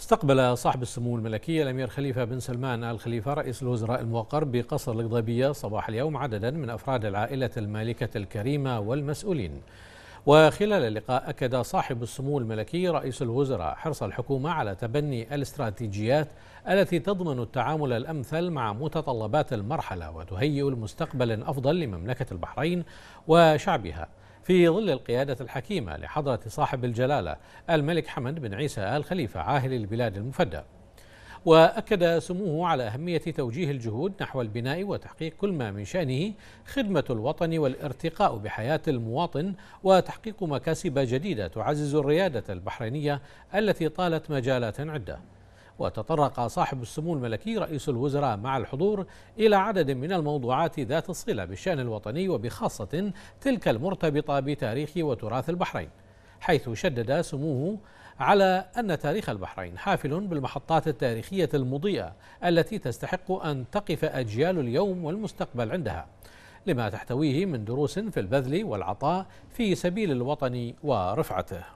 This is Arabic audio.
استقبل صاحب السمو الملكي الأمير خليفة بن سلمان آل خليفة رئيس الوزراء الموقر بقصر القضيبية صباح اليوم عددا من أفراد العائلة المالكة الكريمة والمسؤولين وخلال اللقاء أكد صاحب السمو الملكي رئيس الوزراء حرص الحكومة على تبني الاستراتيجيات التي تضمن التعامل الأمثل مع متطلبات المرحلة وتهيئ المستقبل أفضل لمملكة البحرين وشعبها في ظل القيادة الحكيمة لحضرة صاحب الجلالة الملك حمد بن عيسى آل خليفة عاهل البلاد المفدى وأكد سموه على أهمية توجيه الجهود نحو البناء وتحقيق كل ما من شأنه خدمة الوطن والارتقاء بحياة المواطن وتحقيق مكاسب جديدة تعزز الريادة البحرينية التي طالت مجالات عدة وتطرق صاحب السمو الملكي رئيس الوزراء مع الحضور إلى عدد من الموضوعات ذات الصلة بالشأن الوطني وبخاصة تلك المرتبطة بتاريخ وتراث البحرين حيث شدد سموه على أن تاريخ البحرين حافل بالمحطات التاريخية المضيئة التي تستحق أن تقف أجيال اليوم والمستقبل عندها لما تحتويه من دروس في البذل والعطاء في سبيل الوطن ورفعته